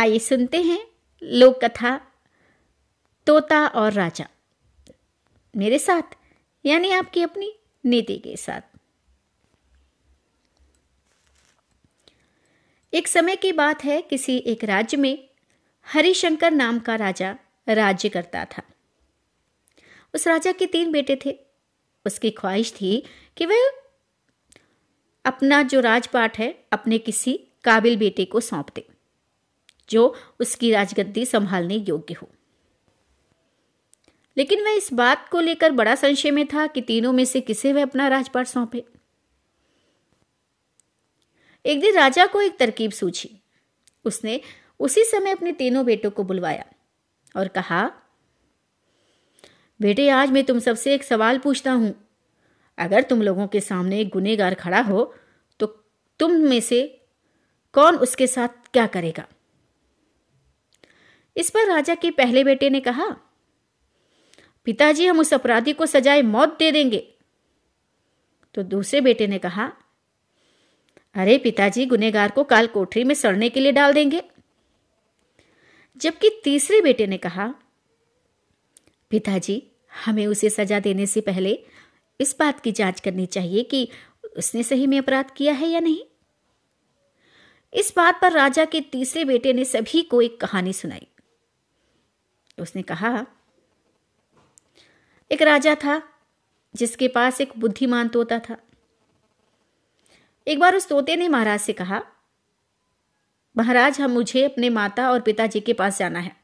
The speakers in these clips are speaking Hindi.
आइए सुनते हैं लोक कथा तोता और राजा मेरे साथ यानी आपकी अपनी नीति के साथ एक समय की बात है किसी एक राज्य में हरिशंकर नाम का राजा राज्य करता था उस राजा के तीन बेटे थे उसकी ख्वाहिश थी कि वह अपना जो राजपाट है अपने किसी काबिल बेटे को सौंप दे जो उसकी राजगद्दी संभालने योग्य हो लेकिन वह इस बात को लेकर बड़ा संशय में था कि तीनों में से किसे वह अपना राजपाट सौंपे एक दिन राजा को एक तरकीब सूझी उसने उसी समय अपने तीनों बेटों को बुलवाया और कहा बेटे आज मैं तुम सबसे एक सवाल पूछता हूं अगर तुम लोगों के सामने एक गुनेगार खड़ा हो तो तुम में से कौन उसके साथ क्या करेगा इस पर राजा के पहले बेटे ने कहा पिताजी हम उस अपराधी को सजाए मौत दे देंगे तो दूसरे बेटे ने कहा अरे पिताजी गुनेगार को काल कोठरी में सड़ने के लिए डाल देंगे जबकि तीसरे बेटे ने कहा पिताजी हमें उसे सजा देने से पहले इस बात की जांच करनी चाहिए कि उसने सही में अपराध किया है या नहीं इस बात पर राजा के तीसरे बेटे ने सभी को एक कहानी सुनाई तो उसने कहा एक राजा था जिसके पास एक बुद्धिमान तोता था एक बार उस तोते ने महाराज से कहा महाराज हम मुझे अपने माता और पिताजी के पास जाना है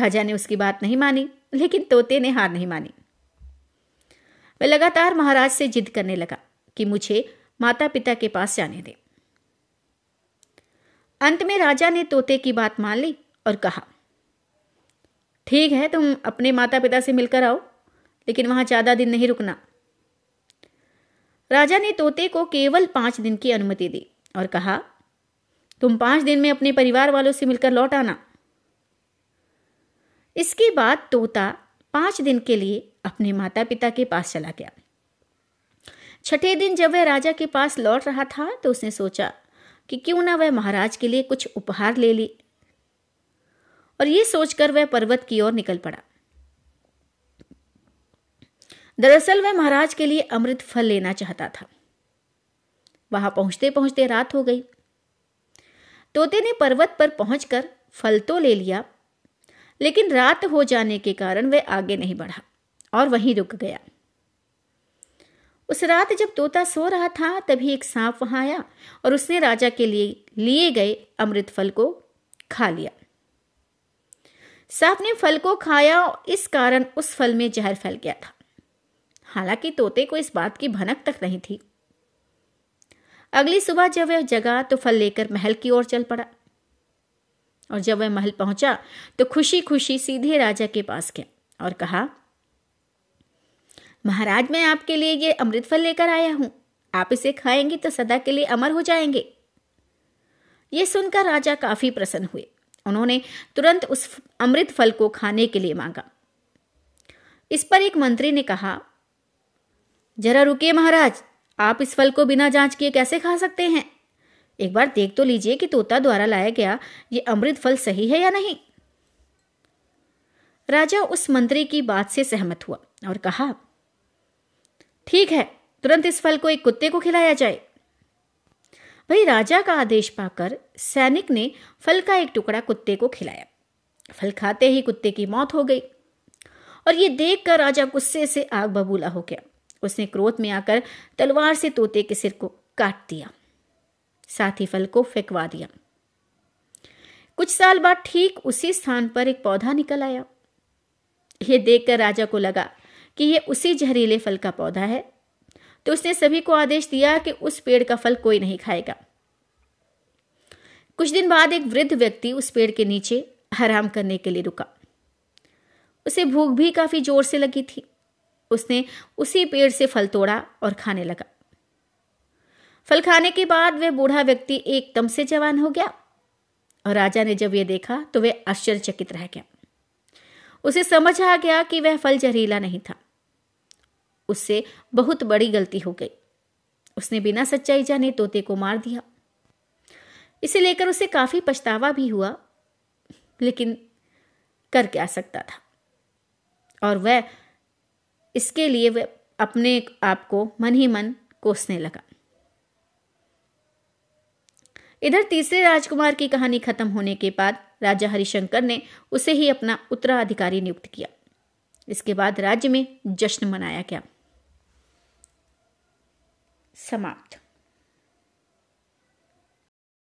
राजा ने उसकी बात नहीं मानी लेकिन तोते ने हार नहीं मानी वह लगातार महाराज से जिद करने लगा कि मुझे माता पिता के पास जाने दे अंत में राजा ने तोते की बात मान ली और कहा ठीक है तुम अपने माता पिता से मिलकर आओ लेकिन वहां ज़्यादा दिन नहीं रुकना राजा ने तोते को केवल पांच दिन की अनुमति दी और कहा तुम पांच दिन में अपने परिवार वालों से मिलकर लौट आना इसके बाद तोता पांच दिन के लिए अपने माता पिता के पास चला गया छठे दिन जब वह राजा के पास लौट रहा था तो उसने सोचा कि क्यों ना वह महाराज के लिए कुछ उपहार ले ली और ये सोचकर वह पर्वत की ओर निकल पड़ा दरअसल वह महाराज के लिए अमृत फल लेना चाहता था वहां पहुंचते पहुंचते रात हो गई तोते ने पर्वत पर पहुंचकर फल तो ले लिया लेकिन रात हो जाने के कारण वह आगे नहीं बढ़ा और वहीं रुक गया उस रात जब तोता सो रहा था तभी एक सांप वहां आया और उसने राजा के लिए लिए गए अमृत फल को खा लिया सांप ने फल को खाया और इस कारण उस फल में जहर फैल गया था हालांकि तोते को इस बात की भनक तक नहीं थी अगली सुबह जब वह जगा तो फल लेकर महल की ओर चल पड़ा और जब वह महल पहुंचा तो खुशी खुशी सीधे राजा के पास गया और कहा महाराज मैं आपके लिए ये अमृत फल लेकर आया हूं आप इसे खाएंगे तो सदा के लिए अमर हो जाएंगे ये सुनकर राजा काफी प्रसन्न हुए उन्होंने तुरंत उस अमृत फल को खाने के लिए मांगा इस पर एक मंत्री ने कहा जरा रुके महाराज आप इस फल को बिना जांच किए कैसे खा सकते हैं एक बार देख तो लीजिए कि तोता द्वारा लाया गया ये अमृत फल सही है या नहीं राजा उस मंत्री की बात से सहमत हुआ और कहा ठीक है तुरंत इस फल को एक कुत्ते को खिलाया जाए वही राजा का आदेश पाकर सैनिक ने फल का एक टुकड़ा कुत्ते को खिलाया फल खाते ही कुत्ते की मौत हो गई और ये देखकर राजा गुस्से से आग बबूला हो गया उसने क्रोध में आकर तलवार से तोते के सिर को काट दिया साथ ही फल को फेंकवा दिया कुछ साल बाद ठीक उसी स्थान पर एक पौधा निकल आया यह देखकर राजा को लगा कि यह उसी जहरीले फल का पौधा है तो उसने सभी को आदेश दिया कि उस पेड़ का फल कोई नहीं खाएगा कुछ दिन बाद एक वृद्ध व्यक्ति उस पेड़ के नीचे हराम करने के लिए रुका उसे भूख भी काफी जोर से लगी थी उसने उसी पेड़ से फल तोड़ा और खाने लगा फल खाने के बाद वह बूढ़ा व्यक्ति एकदम से जवान हो गया और राजा ने जब यह देखा तो वह आश्चर्यचकित रह गया उसे समझ आ गया कि वह फल जहरीला नहीं था उससे बहुत बड़ी गलती हो गई उसने बिना सच्चाई जाने तोते को मार दिया इसे लेकर उसे काफ़ी पछतावा भी हुआ लेकिन कर क्या सकता था और वह इसके लिए वह अपने आप को मन ही मन कोसने लगा इधर तीसरे राजकुमार की कहानी खत्म होने के बाद राजा हरिशंकर ने उसे ही अपना उत्तराधिकारी नियुक्त किया इसके बाद राज्य में जश्न मनाया गया समाप्त